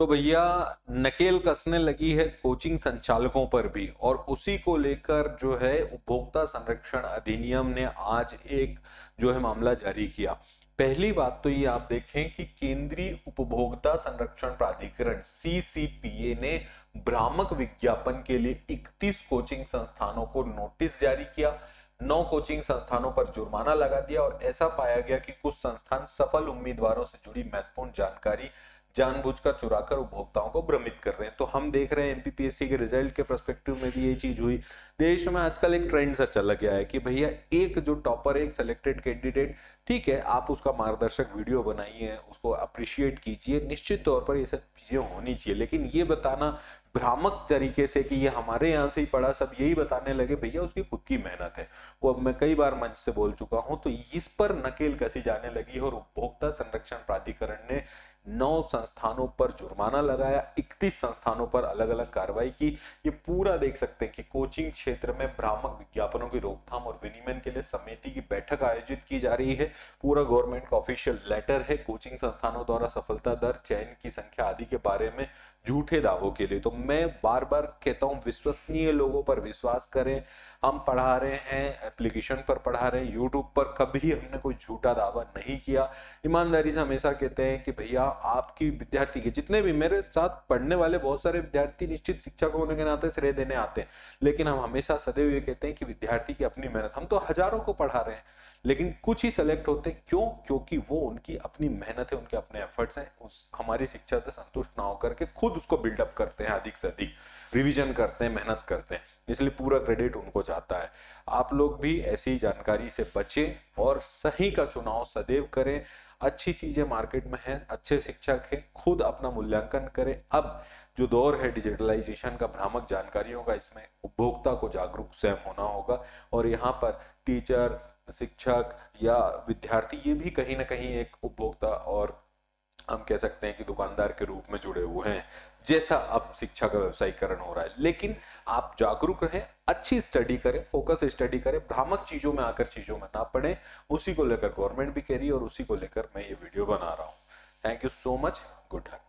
तो भैया नकेल कसने लगी है कोचिंग संचालकों पर भी और उसी को लेकर जो है उपभोक्ता संरक्षण अधिनियम ने आज एक जो है मामला जारी किया पहली बात तो ये आप देखें कि केंद्रीय उपभोक्ता संरक्षण प्राधिकरण सीसीपीए ने भ्रामक विज्ञापन के लिए 31 कोचिंग संस्थानों को नोटिस जारी किया नौ कोचिंग संस्थानों पर जुर्माना लगा दिया और ऐसा पाया गया कि कुछ संस्थान सफल उम्मीदवारों से जुड़ी महत्वपूर्ण जानकारी जानबूझकर चुराकर उपभोक्ताओं को भ्रमित कर रहे हैं तो हम देख रहे हैं एमपीपीएससी के रिजल्ट के परस्पेक्टिव में भी ये चीज हुई देश में आजकल एक ट्रेंड सा चला गया है कि भैया एक जो टॉपर एक सिलेक्टेड कैंडिडेट ठीक है आप उसका मार्गदर्शक वीडियो बनाइए उसको अप्रिशिएट कीजिए निश्चित तौर पर ये सब चीजें होनी चाहिए लेकिन ये बताना भ्रामक तरीके से कि ये हमारे यहाँ से ही पढ़ा सब यही बताने लगे भैया उसकी खुद की मेहनत है वो अब मैं कई बार मंच से बोल चुका हूँ तो इस पर नकेल कसी जाने लगी और उपभोक्ता संरक्षण प्राधिकरण ने नौ संस्थानों पर जुर्माना लगाया इकतीस संस्थानों पर अलग अलग कार्रवाई की ये पूरा देख सकते हैं कि कोचिंग क्षेत्र में भ्रामक विज्ञापनों की रोकथाम और विनिमय के लिए समिति की बैठक आयोजित की जा रही है पूरा गवर्नमेंट का ऑफिशियल लेटर है कोचिंग संस्थानों द्वारा सफलता दर चयन की संख्या आदि के बारे में झूठे दावों के लिए तो मैं बार बार कहता हूँ विश्वसनीय लोगों पर विश्वास करें हम पढ़ा रहे हैं एप्लीकेशन पर पढ़ा रहे हैं यूट्यूब पर कभी हमने कोई झूठा दावा नहीं किया ईमानदारी से हमेशा कहते हैं कि भैया आपकी विद्यार्थी के जितने भी मेरे साथ पढ़ने वाले बहुत सारे विद्यार्थी निश्चित शिक्षक होने के नाते श्रेय देने आते हैं लेकिन हम हमेशा सदैव ये कहते हैं कि विद्यार्थी की अपनी मेहनत हम तो हजारों को पढ़ा रहे हैं लेकिन कुछ ही सेलेक्ट होते हैं क्यों क्योंकि वो उनकी अपनी मेहनत है उनके अपने एफर्ट्स हैं उस हमारी शिक्षा से संतुष्ट ना होकर के खुद उसको बिल्डअप करते हैं अधिक से अधिक रिविजन करते हैं मेहनत करते हैं इसलिए पूरा क्रेडिट उनको जाता है आप लोग भी ऐसी जानकारी से बचें और सही का चुनाव सदैव करें अच्छी चीज़ें मार्केट में हैं अच्छे शिक्षक हैं खुद अपना मूल्यांकन करें अब जो दौर है डिजिटलाइजेशन का भ्रामक जानकारियों का इसमें उपभोक्ता को जागरूक स्वयं होना होगा और यहाँ पर टीचर शिक्षक या विद्यार्थी ये भी कहीं ना कहीं एक उपभोक्ता और हम कह सकते हैं कि दुकानदार के रूप में जुड़े हुए हैं जैसा अब शिक्षा का व्यवसायीकरण हो रहा है लेकिन आप जागरूक रहें अच्छी स्टडी करें फोकस स्टडी करें भ्रामक चीजों में आकर चीजों में ना पड़े उसी को लेकर गवर्नमेंट भी कह रही है और उसी को लेकर मैं ये वीडियो बना रहा हूँ thank you so much good luck